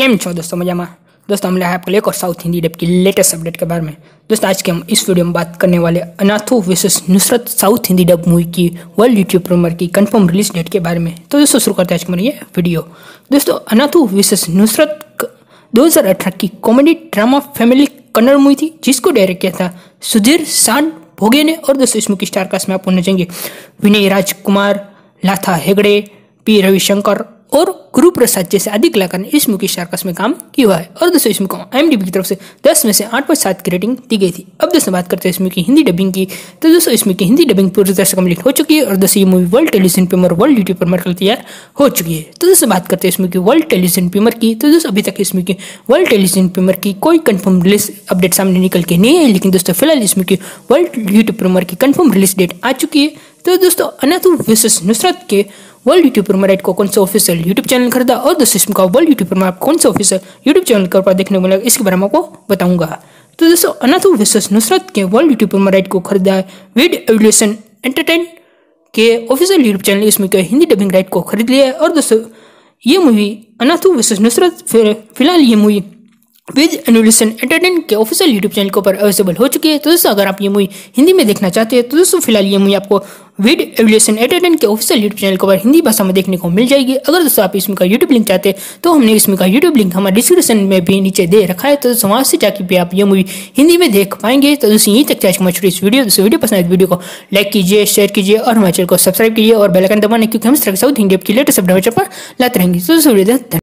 केम छो दोस्तों मजा મજામાં दोस्तों हम हमने आपको लेकर साउथ हिंदी डब की लेटेस्ट अपडेट के बारे में दोस्तों आज के हम इस वीडियो में बात करने वाले अनाथो विशेष Nusrat south Hindi dub movie की वर्ल्ड यूट्यूब प्रीमियर की कंफर्म रिलीज डेट के बारे में तो दोस्तों शुरू करते हैं आज ये वीडियो दोस्तों अनाथो विशेष नुसरत दो की कॉमेडी ड्रामा फैमिली कन्नर मूवी थी जिसको डायरेक्ट किया था सुधीर शान भोगे ने और दोस्तों इसमें की स्टारकास्ट में आप चाहेंगे विनय राजकुमार लाथा हेगड़े पी रविशंकर और गुरुप्रसाद जैसे आदि कलाकार ने इस की शार्कस में काम किया हुआ है और दोस्तों इसमें मूवी को एम की तरफ से दस में से आठ पॉइंट सात की रेटिंग दी गई थी अब दोस्तों बात करते हैं इसमें की हिंदी डबिंग की तो दोस्तों इसमें की हिंदी डबिंग पूरी तरह से कम्प्लीट हो चुकी है और दोस्तों ये movie world television premiere world YouTube पर मरकर तैयार हो चुकी है तो दोस्तों बात करते हैं इसमें की वर्ल्ड टेलीविजन पेमर की तो दोस्तों अभी तक इसमें की वर्ल्ड टेलीविजन पेमर की कोई कन्फर्म रिलीज अपडेट सामने निकल के नहीं है लेकिन दोस्तों फिलहाल इसमें की वर्ल्ड यूट्यूब पेमर की कन्फर्म रिलीज डेट आ चुकी है तो दोस्तों अनाथ विशेष नुसरत के वर्ल्ड यूट्यूब पेमर को कौन सा ऑफिशियल यूट्यूब चैनल चैनल खरीदा और दोस्तों इसमें का वर्ल्ड यूट्यूब पर मैं आपको कौन सा ऑफिसर यूट्यूब चैनल के ऊपर देखने को मिलेगा इसके बारे में आपको बताऊंगा तो दोस्तों अनाथ ऑफिसर्स नुसरत के वर्ल्ड यूट्यूब पर मैं राइट को खरीदा है विड एवल्यूशन एंटरटेन के ऑफिशियल यूट्यूब चैनल इसमें के हिंदी डबिंग राइट को खरीद लिया है और दोस्तों ये मूवी अनाथ वर्सेस नुसरत फिलहाल ये मूवी विद एनुलेशन एंटरटेन के ऑफिशियल यूट्यूब चैनल के ऊपर अवेलेबल हो चुकी है तो दोस्तों अगर आप ये मूवी हिंदी में देखना चाहते हैं तो दोस्तों फिलहाल ये मूवी आपको विद एवलेशन एंटरटेन के ऑफिशियल यूट्यूब चैनल के ऊपर हिंदी भाषा में देखने को मिल जाएगी अगर दोस्तों आप इसमें का यूट्यूब लिंक चाहते हैं तो हमने इसमें का यूट्यूब लिंक हमारे डिस्क्रिप्शन में भी नीचे दे रखा है तो दोस्तों वहाँ से जाके भी आप ये मूवी हिंदी में देख पाएंगे तो दोस्तों यहीं तक चाहे छोटी इस वीडियो दोस्तों वीडियो पसंद तो वीडियो को लाइक कीजिए शेयर कीजिए और हमारे चैनल को सब्सक्राइब कीजिए और बेलकन दबाने क्योंकि हम साउथ इंडिया की लेटेस्ट अपडेट पर लाते रहेंगे तो दोस्तों